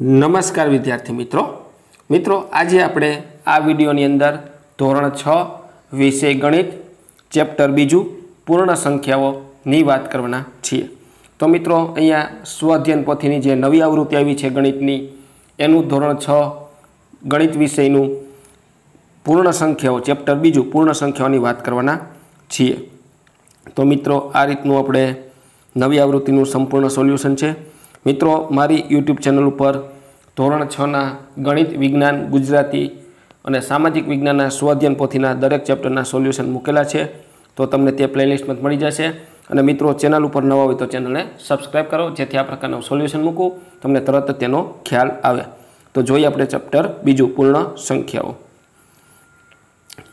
નમસ્કાર વિદ્યાર્થી મિત્રો મિત્રો આજે આપણે આ વિડીયોની અંદર ધોરણ છ વિષય ગણિત ચેપ્ટર બીજું પૂર્ણ સંખ્યાઓની વાત કરવાના છીએ તો મિત્રો અહીંયા સ્વઅધ્યયન પોથીની જે નવી આવૃત્તિ આવી છે ગણિતની એનું ધોરણ છ ગણિત વિષયનું પૂર્ણ સંખ્યાઓ ચેપ્ટર બીજું પૂર્ણ સંખ્યાઓની વાત કરવાના છીએ તો મિત્રો આ રીતનું આપણે નવી આવૃત્તિનું સંપૂર્ણ સોલ્યુશન છે મિત્રો મારી યુટ્યુબ ચેનલ ઉપર ધોરણ છના ગણિત વિજ્ઞાન ગુજરાતી અને સામાજિક વિજ્ઞાનના સ્વાધ્યન પોથીના દરેક ચેપ્ટરના સોલ્યુશન મૂકેલા છે તો તમને તે પ્લેલિસ્ટમાં મળી જશે અને મિત્રો ચેનલ ઉપર નવા હોય તો ચેનલને સબસ્ક્રાઈબ કરો જેથી આ પ્રકારનું સોલ્યુશન મૂકું તમને તરત તેનો ખ્યાલ આવે તો જોઈએ આપણે ચેપ્ટર બીજું પૂર્ણ સંખ્યાઓ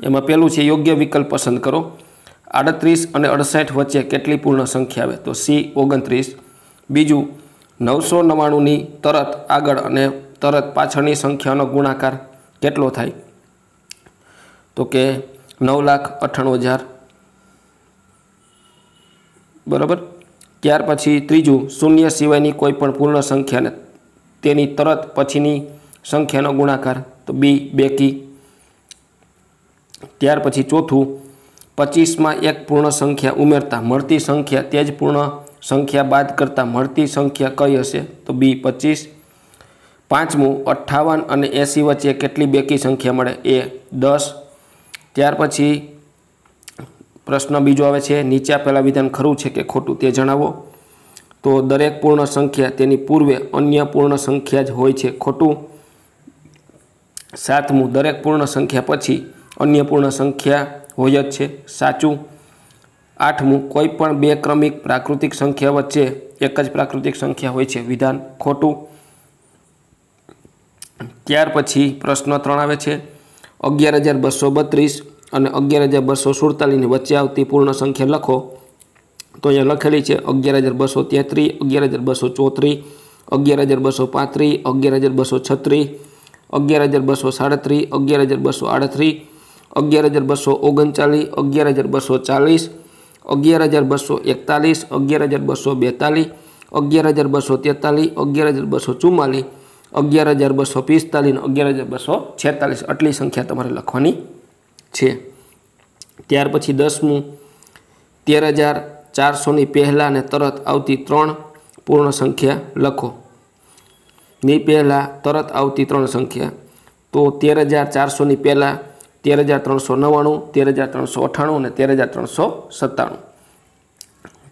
એમાં પહેલું છે યોગ્ય વિકલ્પ પસંદ કરો આડત્રીસ અને અડસઠ વચ્ચે કેટલી પૂર્ણ સંખ્યા આવે તો સી ઓગણત્રીસ બીજું નવસો નવ્વાણુંની તરત આગળ અને તરત પાછળની સંખ્યાનો ગુણાકાર કેટલો થાય તો કે નવ લાખ અઠ્ઠાણું હજાર બરાબર ત્યાર પછી ત્રીજું શૂન્ય સિવાયની કોઈ પણ પૂર્ણ સંખ્યાને તેની તરત પછીની સંખ્યાનો ગુણાકાર તો બી બેકી ત્યાર પછી ચોથું પચીસમાં એક પૂર્ણ સંખ્યા ઉમેરતા મળતી સંખ્યા તે જ પૂર્ણ સંખ્યા બાદ કરતાં મળતી સંખ્યા કઈ હશે તો બી પચીસ પાંચમું અઠ્ઠાવન અને એંસી વચ્ચે કેટલી બેકી સંખ્યા મળે એ દસ ત્યાર પછી પ્રશ્ન બીજો આવે છે નીચે આપેલા વિધાન ખરું છે કે ખોટું તે જણાવો તો દરેક પૂર્ણ સંખ્યા તેની પૂર્વે અન્ય પૂર્ણ સંખ્યા જ હોય છે ખોટું સાતમું દરેક પૂર્ણ સંખ્યા પછી અન્ય પૂર્ણ સંખ્યા હોય જ છે સાચું આઠમું કોઈપણ બે ક્રમિક પ્રાકૃતિક સંખ્યા વચ્ચે એક જ પ્રાકૃતિક સંખ્યા હોય છે વિધાન ખોટું ત્યાર પછી પ્રશ્ન ત્રણ આવે છે અગિયાર હજાર બસો બત્રીસ અને અગિયાર હજાર બસો સુડતાલીસની વચ્ચે આવતી પૂર્ણ સંખ્યા લખો તો અહીંયા લખેલી છે અગિયાર હજાર બસો તેત્રીસ અગિયાર હજાર બસો ચોત્રી અગિયાર હજાર બસો પાંત્રીસ અગિયાર હજાર બસો છત્રીસ અગિયાર હજાર બસો સાડત્રીસ અગિયાર હજાર બસો આડત્રીસ અગિયાર હજાર બસો ઓગણચાલીસ અગિયાર હજાર બસો ચાલીસ અગિયાર હજાર બસો એકતાલીસ અગિયાર હજાર બસો બેતાલીસ અગિયાર હજાર બસો તેતાલીસ અગિયાર હજાર બસો ચુમ્માલીસ અગિયાર હજાર બસો પિસ્તાલીસ અગિયાર હજાર બસો છેતાલીસ આટલી સંખ્યા તમારે લખવાની છે ત્યાર પછી દસમું તેર હજાર ચારસોની પહેલાં અને તરત આવતી ત્રણ પૂર્ણ સંખ્યા લખો ની પહેલાં તરત આવતી ત્રણ સંખ્યા તો તેર હજાર ચારસોની પહેલાં તેર હજાર ત્રણસો નવ્વાણું તેર હજાર ત્રણસો અઠ્ઠાણું અને તેર હજાર ત્રણસો સત્તાણું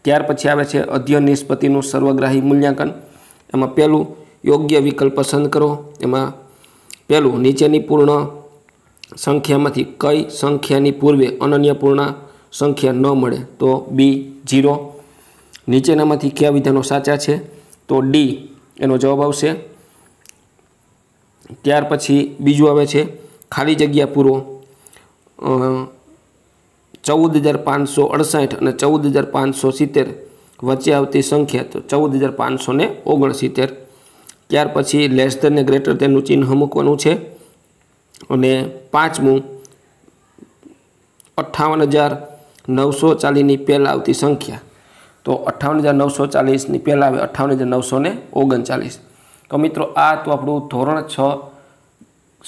ત્યાર પછી આવે છે અધ્યયન નિષ્પતિનું સર્વગ્રાહી મૂલ્યાંકન એમાં પહેલું યોગ્ય વિકલ્પ પસંદ કરો એમાં પહેલું નીચેની પૂર્ણ સંખ્યામાંથી કઈ સંખ્યાની પૂર્વે અનન્ય પૂર્ણ સંખ્યા ન મળે તો બી જીરો નીચેનામાંથી કયા વિધાનો સાચા છે તો ડી એનો જવાબ આવશે ત્યાર પછી બીજું આવે છે ખાલી જગ્યા પૂરો ચૌદ હજાર પાંચસો અડસઠ અને ચૌદ હજાર પાંચસો સિત્તેર વચ્ચે આવતી સંખ્યા તો ચૌદ હજાર પાંચસો ને ઓગણસિત્તેર ત્યાર પછી લેસ ધેન ને ગ્રેટર તેનું ચિહ્ન મૂકવાનું છે અને પાંચમું અઠ્ઠાવન હજાર નવસો ચાલીસની પહેલાં આવતી સંખ્યા તો અઠ્ઠાવન હજાર નવસો ચાલીસની પહેલાં આવે અઠ્ઠાવન હજાર નવસો ને ઓગણચાલીસ તો મિત્રો આ તો આપણું ધોરણ છ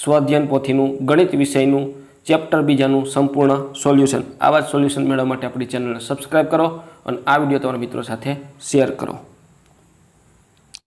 સ્વધ્યન પોથીનું ગણિત વિષયનું ચેપ્ટર બીજાનું સંપૂર્ણ સોલ્યુશન આવા જ સોલ્યુશન મેળવવા માટે આપણી ચેનલને સબસ્ક્રાઈબ કરો અને આ વિડીયો તમારા મિત્રો સાથે શેર કરો